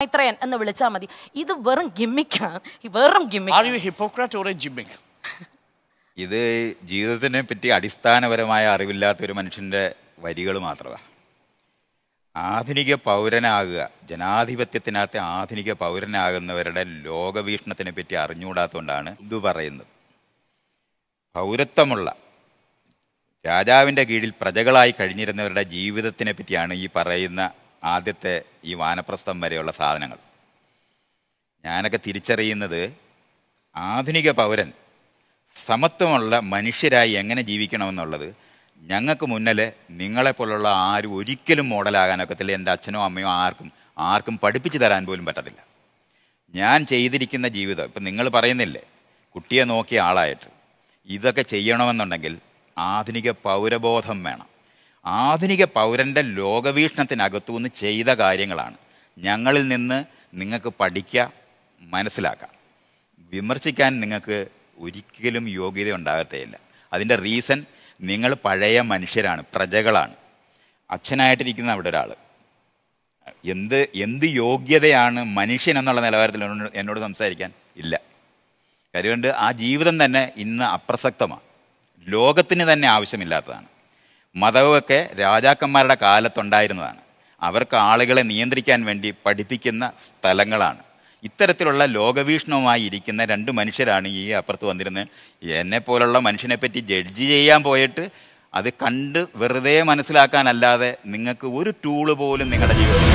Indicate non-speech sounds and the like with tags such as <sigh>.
മൈത്രയൻ എന്ന് വിളിച്ചാൽ മതി ഇത് വെറും ഗിമ്മിക്കാണ് വെറും ഗിമ്മിക് <laughs> ഇത് ജീവിതത്തിനെ പറ്റി അടിസ്ഥാനപരമായ അറിവില്ലാത്ത ഒരു മനുഷ്യൻ്റെ വരികൾ മാത്രമാണ് ആധുനിക പൗരനാകുക ജനാധിപത്യത്തിനകത്ത് ആധുനിക പൗരനാകുന്നവരുടെ ലോകവീക്ഷണത്തിനെ പറ്റി അറിഞ്ഞുകൂടാത്തതുകൊണ്ടാണ് ഇത് പറയുന്നത് പൗരത്വമുള്ള രാജാവിൻ്റെ കീഴിൽ പ്രജകളായി കഴിഞ്ഞിരുന്നവരുടെ ജീവിതത്തിനെ പറ്റിയാണ് ഈ പറയുന്ന ആദ്യത്തെ ഈ വാനപ്രസ്ഥം വരെയുള്ള സാധനങ്ങൾ ഞാനൊക്കെ തിരിച്ചറിയുന്നത് ആധുനിക പൗരൻ സമത്വമുള്ള മനുഷ്യരായി എങ്ങനെ ജീവിക്കണമെന്നുള്ളത് ഞങ്ങൾക്ക് മുന്നിൽ നിങ്ങളെപ്പോലുള്ള ആരും ഒരിക്കലും മോഡലാകാനൊക്കത്തില്ല എൻ്റെ അച്ഛനോ അമ്മയോ ആർക്കും ആർക്കും പഠിപ്പിച്ചു തരാൻ പോലും പറ്റത്തില്ല ഞാൻ ചെയ്തിരിക്കുന്ന ജീവിതം ഇപ്പം നിങ്ങൾ പറയുന്നില്ലേ കുട്ടിയെ നോക്കിയ ആളായിട്ട് ഇതൊക്കെ ചെയ്യണമെന്നുണ്ടെങ്കിൽ ആധുനിക പൗരബോധം വേണം ആധുനിക പൗരൻ്റെ ലോകവീക്ഷണത്തിനകത്തു നിന്ന് ചെയ്ത കാര്യങ്ങളാണ് ഞങ്ങളിൽ നിന്ന് നിങ്ങൾക്ക് പഠിക്കുക മനസ്സിലാക്കാം വിമർശിക്കാൻ നിങ്ങൾക്ക് ഒരിക്കലും യോഗ്യത ഉണ്ടാകത്തേയില്ല അതിൻ്റെ റീസൺ നിങ്ങൾ പഴയ മനുഷ്യരാണ് പ്രജകളാണ് അച്ഛനായിട്ടിരിക്കുന്ന അവിടെ ഒരാൾ എന്ത് എന്ത് യോഗ്യതയാണ് മനുഷ്യൻ എന്നുള്ള നിലവാരത്തിൽ എന്നോട് സംസാരിക്കാൻ ഇല്ല കാര്യമുണ്ട് ആ ജീവിതം തന്നെ ഇന്ന് അപ്രസക്തമാണ് ലോകത്തിന് തന്നെ ആവശ്യമില്ലാത്തതാണ് മതവുമൊക്കെ രാജാക്കന്മാരുടെ കാലത്തുണ്ടായിരുന്നതാണ് അവർക്ക് ആളുകളെ നിയന്ത്രിക്കാൻ വേണ്ടി പഠിപ്പിക്കുന്ന സ്ഥലങ്ങളാണ് ഇത്തരത്തിലുള്ള ലോകവീക്ഷണവുമായി ഇരിക്കുന്ന രണ്ട് മനുഷ്യരാണ് ഈ അപ്പുറത്ത് വന്നിരുന്നത് എന്നെപ്പോലുള്ള മനുഷ്യനെപ്പറ്റി ജഡ്ജ് ചെയ്യാൻ പോയിട്ട് അത് കണ്ട് വെറുതെ മനസ്സിലാക്കാനല്ലാതെ നിങ്ങൾക്ക് ഒരു ടൂള് പോലും നിങ്ങളുടെ ജീവിതത്തിൽ